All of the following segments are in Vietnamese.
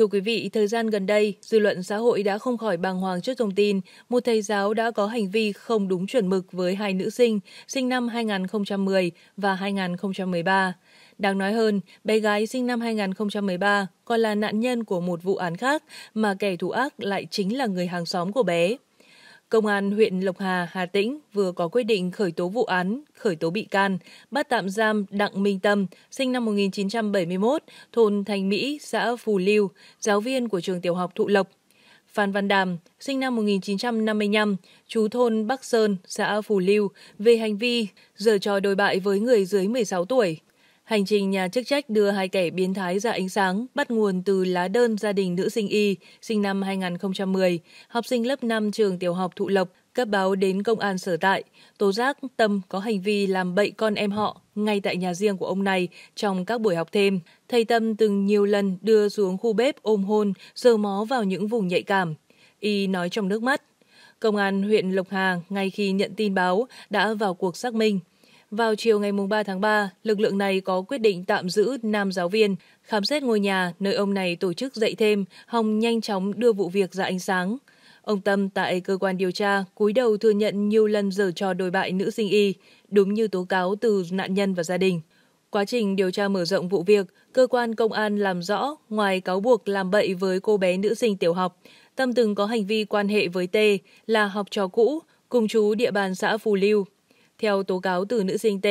Thưa quý vị, thời gian gần đây, dư luận xã hội đã không khỏi bàng hoàng trước thông tin một thầy giáo đã có hành vi không đúng chuẩn mực với hai nữ sinh, sinh năm 2010 và 2013. Đáng nói hơn, bé gái sinh năm 2013 còn là nạn nhân của một vụ án khác mà kẻ thù ác lại chính là người hàng xóm của bé. Công an huyện Lộc Hà, Hà Tĩnh vừa có quyết định khởi tố vụ án, khởi tố bị can, bắt tạm giam Đặng Minh Tâm, sinh năm 1971, thôn Thành Mỹ, xã Phù Lưu, giáo viên của trường tiểu học Thụ Lộc. Phan Văn Đàm, sinh năm 1955, chú thôn Bắc Sơn, xã Phù Lưu, về hành vi giở trò đồi bại với người dưới 16 tuổi. Hành trình nhà chức trách đưa hai kẻ biến thái ra ánh sáng bắt nguồn từ lá đơn gia đình nữ sinh Y, sinh năm 2010, học sinh lớp 5 trường tiểu học Thụ Lộc, cấp báo đến công an sở tại, tố giác Tâm có hành vi làm bậy con em họ ngay tại nhà riêng của ông này trong các buổi học thêm. Thầy Tâm từng nhiều lần đưa xuống khu bếp ôm hôn, sờ mó vào những vùng nhạy cảm. Y nói trong nước mắt. Công an huyện Lộc Hà ngay khi nhận tin báo đã vào cuộc xác minh. Vào chiều ngày 3 tháng 3, lực lượng này có quyết định tạm giữ nam giáo viên, khám xét ngôi nhà nơi ông này tổ chức dạy thêm, Hồng nhanh chóng đưa vụ việc ra ánh sáng. Ông Tâm tại cơ quan điều tra cúi đầu thừa nhận nhiều lần giở trò đồi bại nữ sinh y, đúng như tố cáo từ nạn nhân và gia đình. Quá trình điều tra mở rộng vụ việc, cơ quan công an làm rõ ngoài cáo buộc làm bậy với cô bé nữ sinh tiểu học, Tâm từng có hành vi quan hệ với T là học trò cũ, cùng chú địa bàn xã Phù Lưu. Theo tố cáo từ nữ sinh T,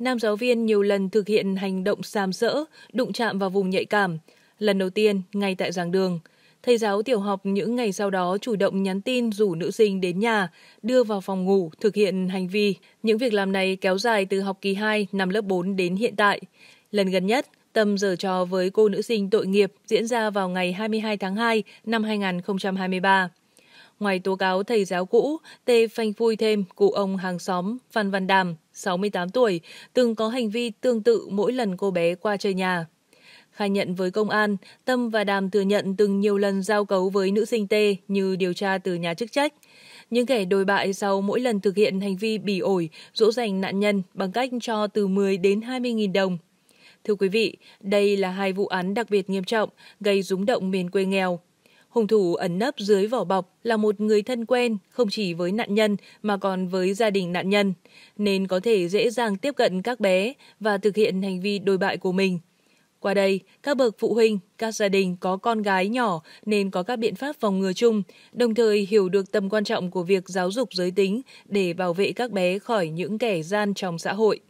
nam giáo viên nhiều lần thực hiện hành động xàm sỡ, đụng chạm vào vùng nhạy cảm. Lần đầu tiên, ngay tại giảng đường, thầy giáo tiểu học những ngày sau đó chủ động nhắn tin rủ nữ sinh đến nhà, đưa vào phòng ngủ, thực hiện hành vi. Những việc làm này kéo dài từ học kỳ 2 năm lớp 4 đến hiện tại. Lần gần nhất, Tâm giờ trò với cô nữ sinh tội nghiệp diễn ra vào ngày 22 tháng 2 năm 2023. Ngoài tố cáo thầy giáo cũ, Tê phanh phui thêm cụ ông hàng xóm Phan Văn Đàm, 68 tuổi, từng có hành vi tương tự mỗi lần cô bé qua chơi nhà. Khai nhận với công an, Tâm và Đàm thừa nhận từng nhiều lần giao cấu với nữ sinh Tê như điều tra từ nhà chức trách. Những kẻ đồi bại sau mỗi lần thực hiện hành vi bỉ ổi, dỗ dành nạn nhân bằng cách cho từ 10 đến 20 nghìn đồng. Thưa quý vị, đây là hai vụ án đặc biệt nghiêm trọng, gây rúng động miền quê nghèo, hùng thủ ẩn nấp dưới vỏ bọc là một người thân quen, không chỉ với nạn nhân mà còn với gia đình nạn nhân, nên có thể dễ dàng tiếp cận các bé và thực hiện hành vi đồi bại của mình. Qua đây, các bậc phụ huynh, các gia đình có con gái nhỏ nên có các biện pháp phòng ngừa chung, đồng thời hiểu được tầm quan trọng của việc giáo dục giới tính để bảo vệ các bé khỏi những kẻ gian trong xã hội.